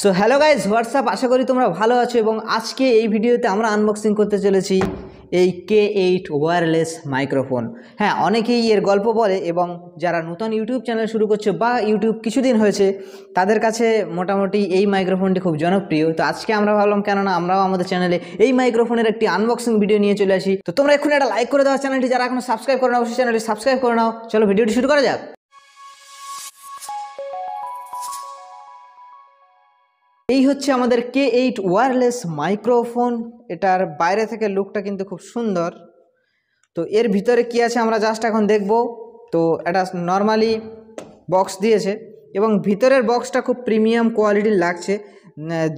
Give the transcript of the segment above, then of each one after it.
so hello guys what's up আশা করি তোমরা ভালো আছো এবং আজকে এই ভিডিওতে আমরা আনবক্সিং করতে চলেছি এই কে এইট ওয়্যারলেস মাইক্রোফোন হ্যাঁ অনেকেই এর গল্প বলে এবং যারা নতুন ইউটিউব চ্যানেল শুরু করছে বা ইউটিউব কিছুদিন হয়েছে তাদের কাছে মোটামুটি এই মাইক্রোফোনটি খুব জনপ্রিয় তো আজকে আমরা ভাবলাম কেননা আমরাও আমাদের চ্যানেলে এই মাইক্রোফোনের একটি আনবক্সিং ভিডিও নিয়ে চলে আসি তো তোমরা এখন একটা লাইক করে দাও চ্যানেলটি যারা এখনো সাবস্ক্রাইব করে নাও অবশ্যই চ্যানেলটি সাবস্ক্রাইব করে নাও চলো ভিডিওটি শুরু করা যাক এই হচ্ছে আমাদের কে এইট ওয়ারলেস মাইক্রোফোন এটার বাইরে থেকে লুকটা কিন্তু খুব সুন্দর তো এর ভিতরে কি আছে আমরা জাস্ট এখন দেখব তো এটা নর্মালি বক্স দিয়েছে এবং ভিতরের বক্সটা খুব প্রিমিয়াম কোয়ালিটির লাগছে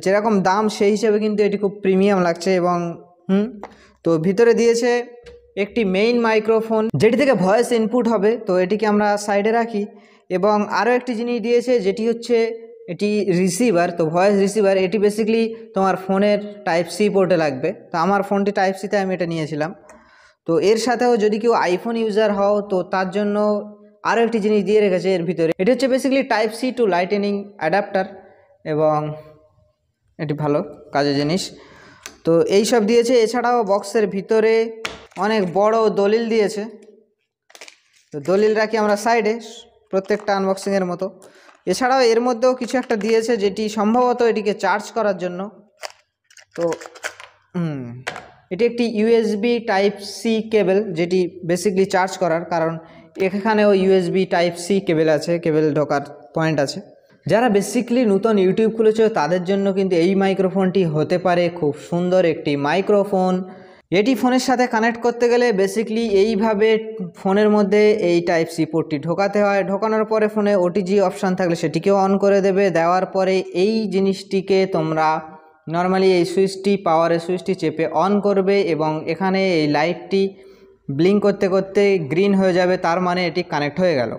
যেরকম দাম সেই হিসেবে কিন্তু এটি খুব প্রিমিয়াম লাগছে এবং হুম তো ভিতরে দিয়েছে একটি মেইন মাইক্রোফোন যেটি থেকে ভয়েস ইনপুট হবে তো এটিকে আমরা সাইডে রাখি এবং আরও একটি জিনিস দিয়েছে যেটি হচ্ছে এটি রিসিভার তো ভয়েস রিসিভার এটি বেসিক্যালি তোমার ফোনের টাইপ সি পোর্টে লাগবে তো আমার ফোনটি টাইপ সিতে আমি এটা নিয়েছিলাম তো এর সাথেও যদি কেউ আইফোন ইউজার হও তো তার জন্য আরও একটি জিনিস দিয়ে রেখেছে এর ভিতরে এটি হচ্ছে basically type C to lightning adapter এবং এটি ভালো কাজের জিনিস তো এই সব দিয়েছে এছাড়াও বক্সের ভিতরে অনেক বড় দলিল দিয়েছে তো দলিল রাখি আমরা সাইডে প্রত্যেকটা আনবক্সিংয়ের মতো এছাড়াও এর মধ্যেও কিছু একটা দিয়েছে যেটি সম্ভবত এটিকে চার্জ করার জন্য তো এটি একটি ইউএসবি টাইপ সি কেবেল যেটি বেসিকলি চার্জ করার কারণ এখানেও ইউএসবি টাইপ সি কেবেল আছে কেবেল ঢোকার পয়েন্ট আছে যারা বেসিকলি নতুন ইউটিউব খুলেছে তাদের জন্য কিন্তু এই মাইক্রোফোনটি হতে পারে খুব সুন্দর একটি মাইক্রোফোন এটি ফোনের সাথে কানেক্ট করতে গেলে বেসিকলি এইভাবে ফোনের মধ্যে এই টাইপ সি পোর্টটি ঢোকাতে হয় ঢোকানোর পরে ফোনে ওটিজি অপশান থাকলে সেটিকেও অন করে দেবে দেওয়ার পরে এই জিনিসটিকে তোমরা নর্মালি এই সুইচটি পাওয়ারের সুইচটি চেপে অন করবে এবং এখানে এই লাইটটি ব্লিঙ্ক করতে করতে গ্রিন হয়ে যাবে তার মানে এটি কানেক্ট হয়ে গেল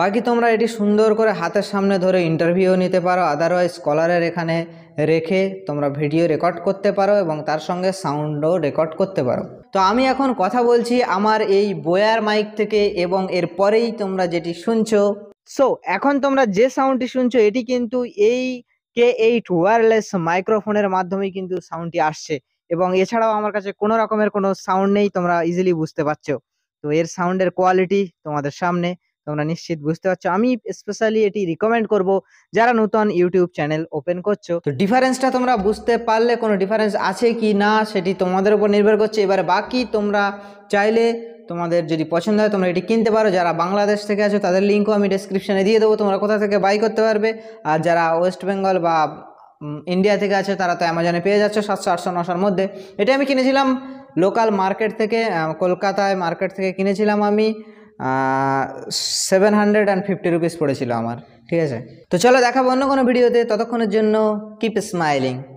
বাকি তোমরা এটি সুন্দর করে হাতের সামনে ধরে ইন্টারভিউ নিতে পারো আদারওয়াইজ স্কলারের এখানে রেখে তোমরা ভিডিও রেকর্ড করতে পারো এবং তার সঙ্গে সাউন্ডও রেকর্ড করতে পারো তো আমি এখন কথা বলছি আমার এই বয়ার মাইক থেকে এবং এর পরেই তোমরা যেটি শুনছো সো এখন তোমরা যে সাউন্ডটি শুনছো এটি কিন্তু এই কে এইট ওয়ারলেস মাইক্রোফোনের মাধ্যমে কিন্তু সাউন্ডটি আসছে এবং এছাড়াও আমার কাছে কোনো রকমের কোনো সাউন্ড নেই তোমরা ইজিলি বুঝতে পারছো তো এর সাউন্ডের কোয়ালিটি তোমাদের সামনে তোমরা নিশ্চিত বুঝতে পারছো আমি স্পেশালি এটি রিকমেন্ড করব যারা নতুন ইউটিউব চ্যানেল ওপেন করছো তো ডিফারেন্সটা তোমরা বুঝতে পারলে কোনো ডিফারেন্স আছে কি না সেটি তোমাদের উপর নির্ভর করছে এবারে বাকি তোমরা চাইলে তোমাদের যদি পছন্দ হয় তোমরা এটি কিনতে পারো যারা বাংলাদেশ থেকে আছো তাদের লিঙ্কও আমি ডিসক্রিপশানে দিয়ে দেবো তোমরা কোথা থেকে বাই করতে পারবে আর যারা ওয়েস্ট বেঙ্গল বা ইন্ডিয়া থেকে আছে তারা তো অ্যামাজনে পেয়ে যাচ্ছে সাতশো আটশো নশোর মধ্যে এটা আমি কিনেছিলাম লোকাল মার্কেট থেকে কলকাতায় মার্কেট থেকে কিনেছিলাম আমি seven hundred and fifty rupees পড়েছিল আমার ঠিক আছে তো চলো দেখাবো অন্য কোনো ভিডিওতে ততক্ষণের জন্য কিপ স্মাইলিং